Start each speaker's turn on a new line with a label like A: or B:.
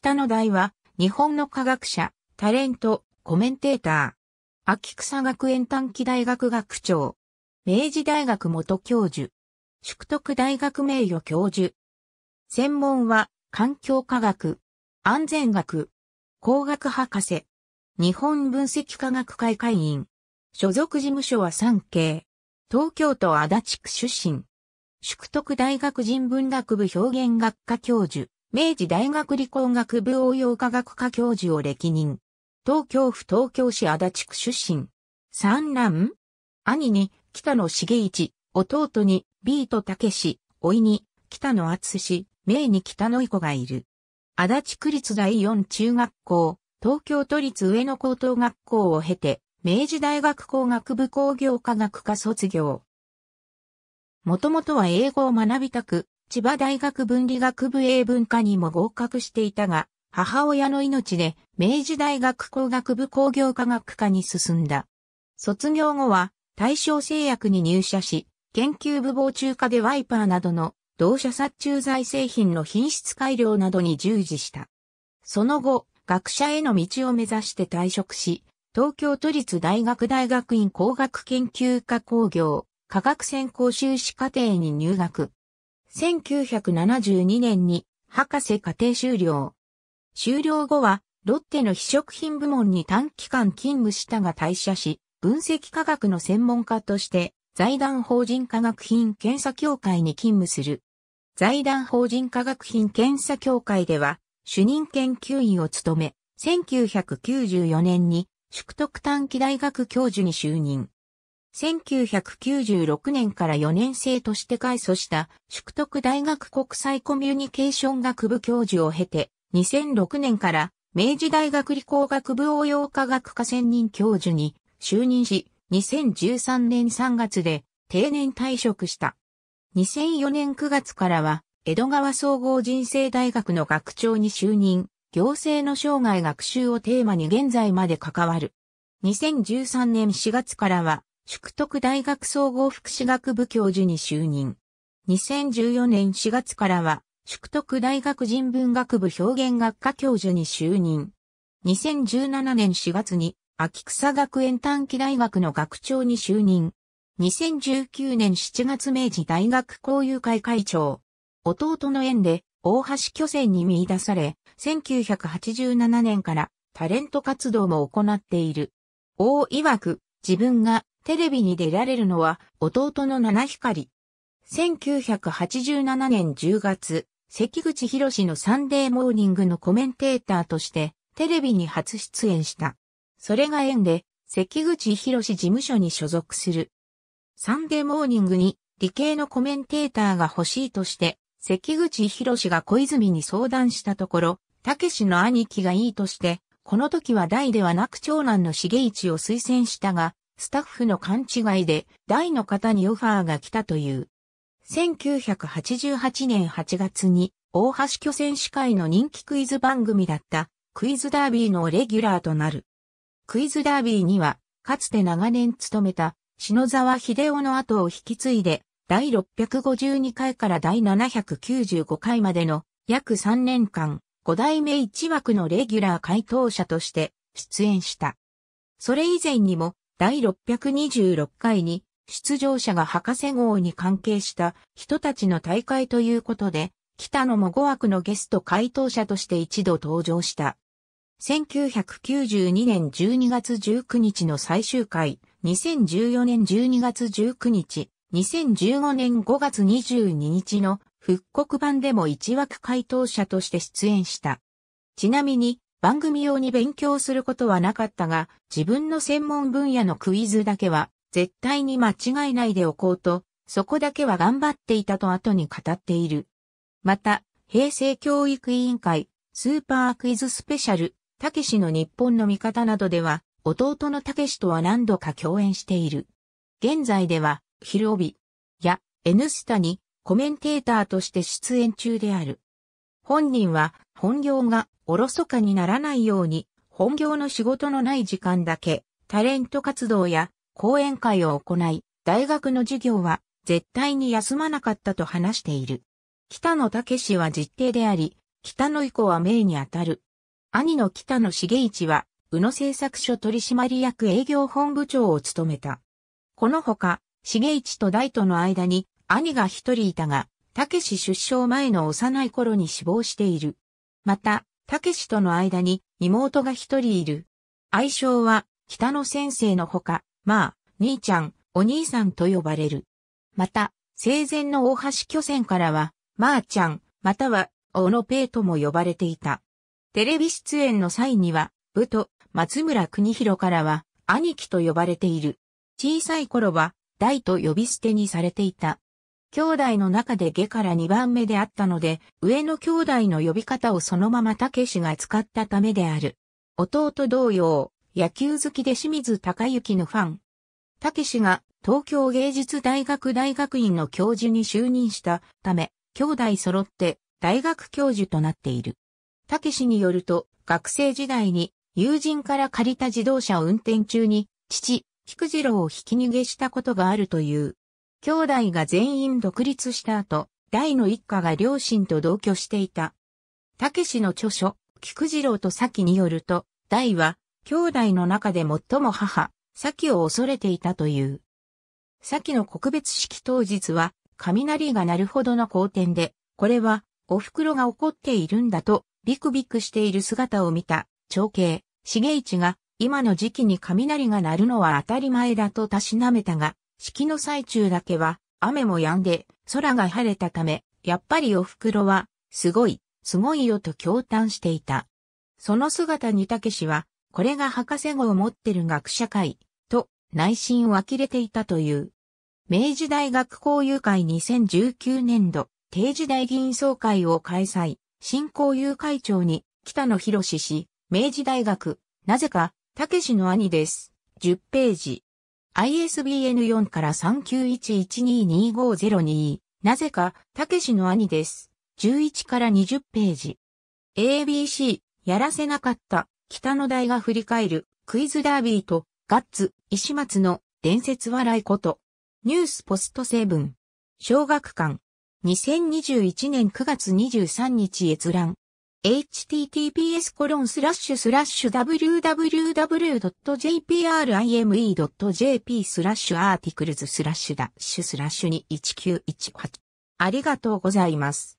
A: 北野大は、日本の科学者、タレント、コメンテーター。秋草学園短期大学学長。明治大学元教授。宿徳大学名誉教授。専門は、環境科学。安全学。工学博士。日本分析科学会会員。所属事務所は3系。東京都足立区出身。宿徳大学人文学部表現学科教授。明治大学理工学部応用科学科教授を歴任。東京府東京市足立区出身。三男兄に北野茂一、弟にビートたけし、いに北野厚氏、名に北野彦子がいる。足立区立第四中学校、東京都立上野高等学校を経て、明治大学工学部工業科学科卒業。もともとは英語を学びたく、千葉大学文理学部英文科にも合格していたが、母親の命で明治大学工学部工業科学科に進んだ。卒業後は大正製薬に入社し、研究部防虫化でワイパーなどの同社殺虫剤製品の品質改良などに従事した。その後、学者への道を目指して退職し、東京都立大学大学院工学研究科工業科学専攻修士課程に入学。1972年に博士課程修了。修了後は、ロッテの非食品部門に短期間勤務したが退社し、分析科学の専門家として財団法人科学品検査協会に勤務する。財団法人科学品検査協会では主任研究員を務め、1994年に宿徳短期大学教授に就任。1996年から4年生として開祖した、淑徳大学国際コミュニケーション学部教授を経て、2006年から明治大学理工学部応用科学科専任教授に就任し、2013年3月で定年退職した。2004年9月からは、江戸川総合人生大学の学長に就任、行政の生涯学習をテーマに現在まで関わる。2013年4月からは、宿徳大学総合福祉学部教授に就任。2014年4月からは、宿徳大学人文学部表現学科教授に就任。2017年4月に、秋草学園短期大学の学長に就任。2019年7月明治大学交友会会長。弟の縁で、大橋巨船に見出され、1987年からタレント活動も行っている。大曰く、自分がテレビに出られるのは弟の七光。1987年10月、関口博のサンデーモーニングのコメンテーターとしてテレビに初出演した。それが縁で関口博事務所に所属する。サンデーモーニングに理系のコメンテーターが欲しいとして、関口博が小泉に相談したところ、たけしの兄貴がいいとして、この時は大ではなく長男の重一を推薦したが、スタッフの勘違いで大の方にオファーが来たという。1988年8月に大橋巨選手会の人気クイズ番組だったクイズダービーのレギュラーとなる。クイズダービーにはかつて長年務めた篠沢秀夫の後を引き継いで第652回から第795回までの約3年間5代目1枠のレギュラー回答者として出演した。それ以前にも第626回に出場者が博士号に関係した人たちの大会ということで、北野も5枠のゲスト回答者として一度登場した。1992年12月19日の最終回、2014年12月19日、2015年5月22日の復刻版でも1枠回答者として出演した。ちなみに、番組用に勉強することはなかったが、自分の専門分野のクイズだけは、絶対に間違いないでおこうと、そこだけは頑張っていたと後に語っている。また、平成教育委員会、スーパークイズスペシャル、たけしの日本の味方などでは、弟のたけしとは何度か共演している。現在では、昼帯や N スタにコメンテーターとして出演中である。本人は本業がおろそかにならないように、本業の仕事のない時間だけ、タレント活動や講演会を行い、大学の授業は絶対に休まなかったと話している。北野武氏は実弟であり、北野以降は名にあたる。兄の北野茂一は、宇野製作所取締役営業本部長を務めた。このほか、茂一と大との間に兄が一人いたが、たけし出生前の幼い頃に死亡している。また、たけしとの間に妹が一人いる。愛称は、北野先生のほか、まあ、兄ちゃん、お兄さんと呼ばれる。また、生前の大橋巨船からは、まあちゃん、または、おのぺイとも呼ばれていた。テレビ出演の際には、部と松村邦弘からは、兄貴と呼ばれている。小さい頃は、大と呼び捨てにされていた。兄弟の中で下から2番目であったので、上の兄弟の呼び方をそのままけ氏が使ったためである。弟同様、野球好きで清水隆之のファン。け氏が東京芸術大学大学院の教授に就任したため、兄弟揃って大学教授となっている。け氏によると、学生時代に友人から借りた自動車を運転中に、父、菊次郎を引き逃げしたことがあるという。兄弟が全員独立した後、大の一家が両親と同居していた。たけしの著書、菊次郎と咲によると、大は、兄弟の中で最も母、咲を恐れていたという。咲の告別式当日は、雷が鳴るほどの好天で、これは、お袋が怒っているんだと、ビクビクしている姿を見た、長兄、重一が、今の時期に雷が鳴るのは当たり前だとたしなめたが、式の最中だけは、雨も止んで、空が晴れたため、やっぱりお袋は、すごい、すごいよと驚嘆していた。その姿にたけしは、これが博士号を持ってる学者会、と、内心を呆れていたという。明治大学交友会2019年度、定時大議員総会を開催、新交友会長に、北野博氏、明治大学、なぜか、たけしの兄です。10ページ。ISBN4 から3 9 1 1 2 2 5 0 2なぜか、たけしの兄です。11から20ページ。ABC、やらせなかった、北の大が振り返る、クイズダービーと、ガッツ、石松の、伝説笑いこと。ニュースポストセブン。小学館。2021年9月23日閲覧。https コロンスラッシュスラッシュ www.jprime.jp スラッシュアーティクルズスラッシュダッシュスラッシュ2 1 9 1 8ありがとうございます。